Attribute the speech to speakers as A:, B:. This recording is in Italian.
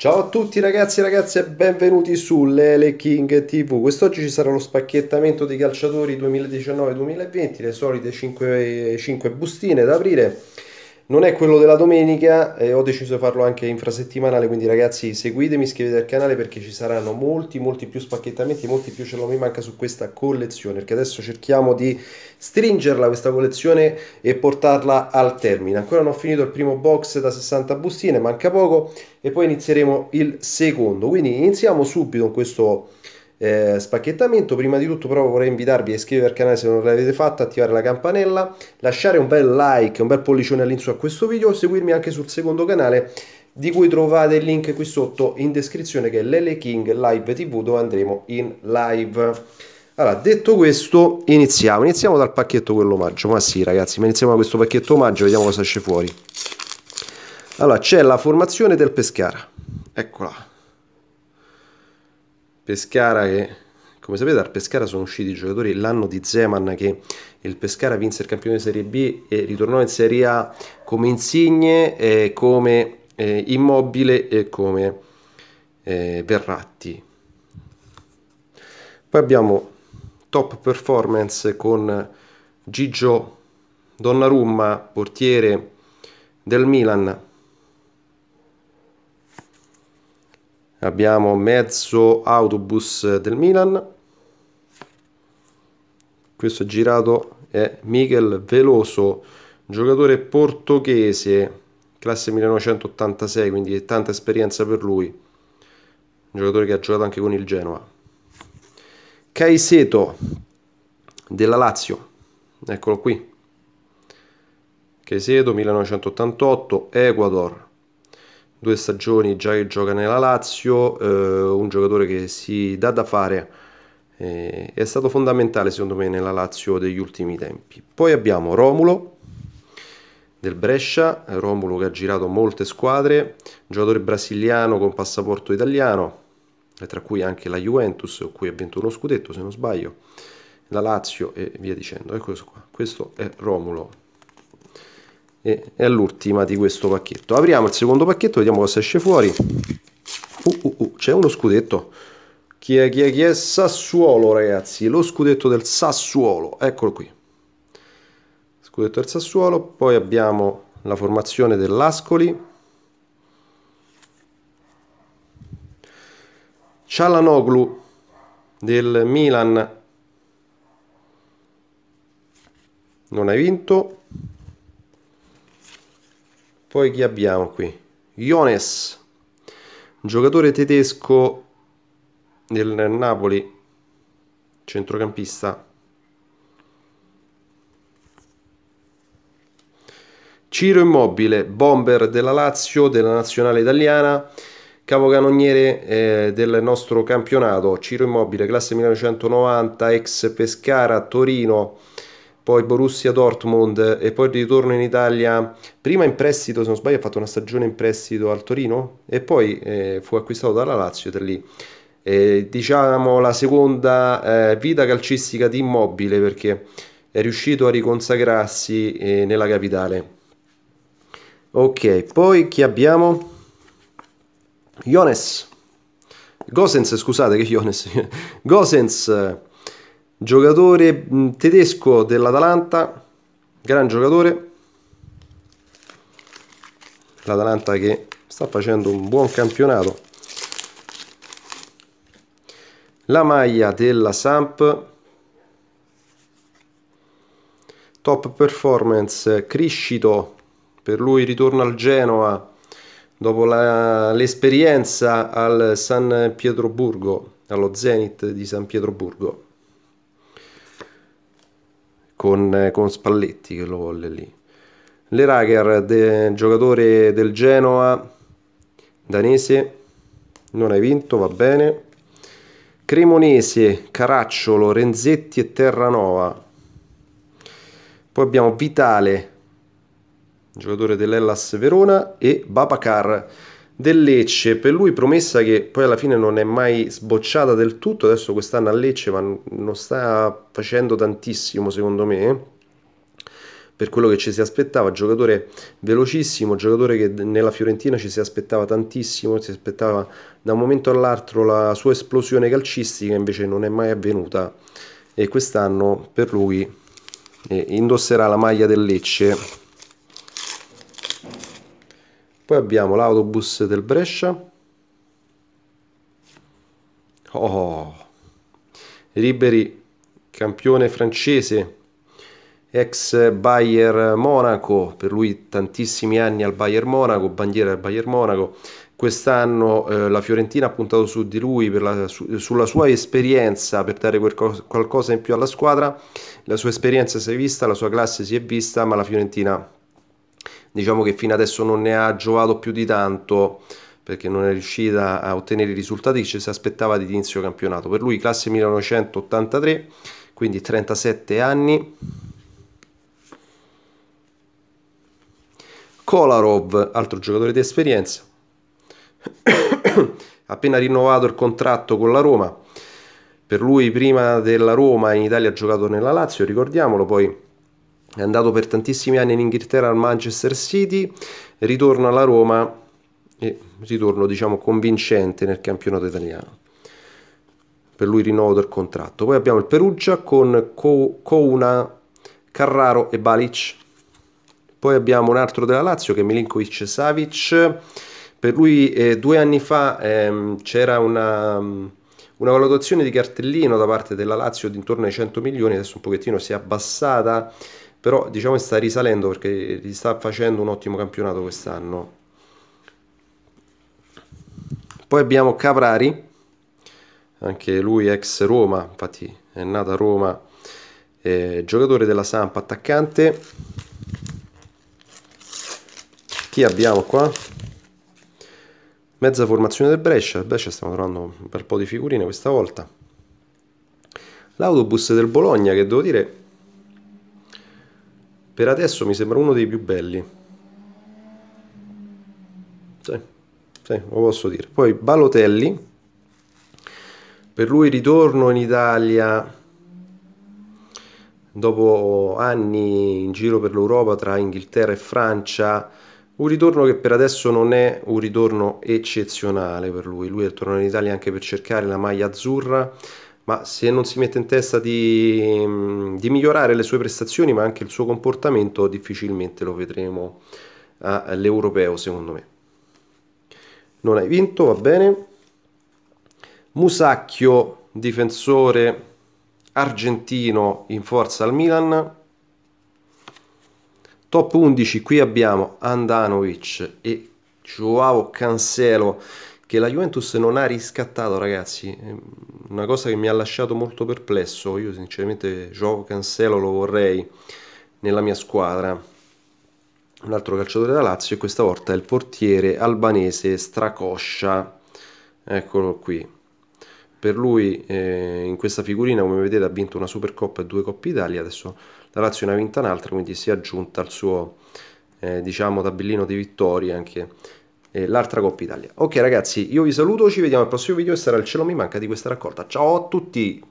A: Ciao a tutti ragazzi e ragazze e benvenuti su Lele King TV. Quest'oggi ci sarà lo spacchettamento dei calciatori 2019-2020, le solite 5, 5 bustine da aprire non è quello della domenica e ho deciso di farlo anche infrasettimanale quindi ragazzi seguitemi iscrivetevi al canale perché ci saranno molti molti più spacchettamenti molti più ce lo mi manca su questa collezione perché adesso cerchiamo di stringerla questa collezione e portarla al termine ancora non ho finito il primo box da 60 bustine manca poco e poi inizieremo il secondo quindi iniziamo subito con questo eh, spacchettamento. Prima di tutto però vorrei invitarvi a iscrivervi al canale se non l'avete fatto, attivare la campanella, lasciare un bel like, un bel pollicione all'insù a questo video, seguirmi anche sul secondo canale di cui trovate il link qui sotto in descrizione che è Lele King Live TV dove andremo in live. Allora, detto questo, iniziamo. Iniziamo dal pacchetto quello omaggio. Ma sì, ragazzi, ma iniziamo da questo pacchetto omaggio, vediamo cosa esce fuori. Allora, c'è la formazione del Pescara. Eccola. Pescara che, come sapete, dal Pescara sono usciti i giocatori l'anno di Zeman che il Pescara vinse il campione di Serie B e ritornò in Serie A come Insigne, eh, come eh, Immobile e come eh, Verratti. Poi abbiamo top performance con Gigio Donnarumma, portiere del Milan, abbiamo mezzo autobus del Milan questo girato è Miguel Veloso giocatore portoghese classe 1986 quindi tanta esperienza per lui un giocatore che ha giocato anche con il Genoa Caiseto della Lazio eccolo qui Caiseto 1988 Ecuador due stagioni già che gioca nella Lazio, eh, un giocatore che si dà da fare, eh, è stato fondamentale secondo me nella Lazio degli ultimi tempi. Poi abbiamo Romulo del Brescia, Romulo che ha girato molte squadre, giocatore brasiliano con passaporto italiano, tra cui anche la Juventus, con cui ha vinto uno scudetto se non sbaglio, la Lazio e via dicendo. Ecco questo qua, questo è Romulo e è l'ultima di questo pacchetto apriamo il secondo pacchetto vediamo cosa esce fuori uh, uh, uh, c'è uno scudetto chi è chi è chi è Sassuolo ragazzi lo scudetto del Sassuolo eccolo qui scudetto del Sassuolo poi abbiamo la formazione dell'Ascoli Cialanoglu del Milan non hai vinto poi chi abbiamo qui? Jones, giocatore tedesco del Napoli, centrocampista. Ciro Immobile, bomber della Lazio, della nazionale italiana, capocannoniere eh, del nostro campionato. Ciro Immobile, classe 1990, ex Pescara, Torino, poi Borussia Dortmund e poi di ritorno in Italia, prima in prestito, se non sbaglio ha fatto una stagione in prestito al Torino e poi eh, fu acquistato dalla Lazio da lì. E, diciamo la seconda eh, vita calcistica di Immobile perché è riuscito a riconsacrarsi eh, nella capitale. Ok, poi chi abbiamo? Iones. Gosens, scusate che Iones. Gosens giocatore mm, tedesco dell'Atalanta, gran giocatore, l'Atalanta che sta facendo un buon campionato. La maglia della Samp, top performance, Criscito, per lui ritorno al Genoa dopo l'esperienza al San Pietroburgo, allo Zenit di San Pietroburgo con, eh, con Spalletti che lo volle lì. Le Rager, de, giocatore del Genoa, danese, non hai vinto, va bene. Cremonese, Caracciolo, Renzetti e Terranova. Poi abbiamo Vitale, giocatore dell'Ellas Verona e Babacar del Lecce, per lui promessa che poi alla fine non è mai sbocciata del tutto, adesso quest'anno a Lecce ma non sta facendo tantissimo secondo me, per quello che ci si aspettava, giocatore velocissimo, giocatore che nella Fiorentina ci si aspettava tantissimo, si aspettava da un momento all'altro la sua esplosione calcistica, invece non è mai avvenuta e quest'anno per lui eh, indosserà la maglia del Lecce poi abbiamo l'autobus del Brescia oh, Riberi oh, oh. campione francese ex Bayer Monaco per lui tantissimi anni al Bayer Monaco bandiera del Bayer Monaco quest'anno eh, la Fiorentina ha puntato su di lui la, su, sulla sua esperienza per dare qualcosa in più alla squadra la sua esperienza si è vista la sua classe si è vista ma la Fiorentina diciamo che fino adesso non ne ha giovato più di tanto perché non è riuscita a ottenere i risultati che ci si aspettava di inizio campionato. Per lui classe 1983, quindi 37 anni. Kolarov, altro giocatore di esperienza, appena rinnovato il contratto con la Roma. Per lui prima della Roma in Italia ha giocato nella Lazio, ricordiamolo, poi è andato per tantissimi anni in Inghilterra al Manchester City, ritorna alla Roma e ritorno diciamo convincente nel campionato italiano. Per lui rinnovo del contratto. Poi abbiamo il Perugia con Couna, Carraro e Balic. Poi abbiamo un altro della Lazio che è Milinkovic Savic. Per lui eh, due anni fa ehm, c'era una, una valutazione di cartellino da parte della Lazio di intorno ai 100 milioni, adesso un pochettino si è abbassata però diciamo che sta risalendo perché sta facendo un ottimo campionato quest'anno. Poi abbiamo Caprari, anche lui ex Roma, infatti è nato a Roma, eh, giocatore della Sampa, attaccante. Chi abbiamo qua? Mezza formazione del Brescia, il Brescia stiamo trovando un bel po' di figurine questa volta. L'autobus del Bologna che devo dire per adesso mi sembra uno dei più belli. Sì, sì, lo posso dire. Poi Balotelli. Per lui ritorno in Italia dopo anni in giro per l'Europa tra Inghilterra e Francia. Un ritorno che per adesso non è un ritorno eccezionale per lui. Lui è tornato in Italia anche per cercare la maglia azzurra ma se non si mette in testa di, di, migliorare le sue prestazioni ma anche il suo comportamento difficilmente lo vedremo all'europeo secondo me non hai vinto va bene Musacchio difensore argentino in forza al Milan top 11 qui abbiamo Andanovic e Joao Cancelo che la Juventus non ha riscattato, ragazzi. Una cosa che mi ha lasciato molto perplesso. Io sinceramente gioco Cancelo lo vorrei nella mia squadra. Un altro calciatore da Lazio e questa volta è il portiere albanese Stracoscia. Eccolo qui. Per lui eh, in questa figurina, come vedete, ha vinto una Supercoppa e due Coppe Italia. Adesso la Lazio ne ha vinta un'altra, quindi si è aggiunta al suo eh, diciamo tabellino di vittorie anche eh, l'altra Coppa Italia. Ok ragazzi, io vi saluto, ci vediamo al prossimo video e sarà il cielo mi manca di questa raccolta. Ciao a tutti!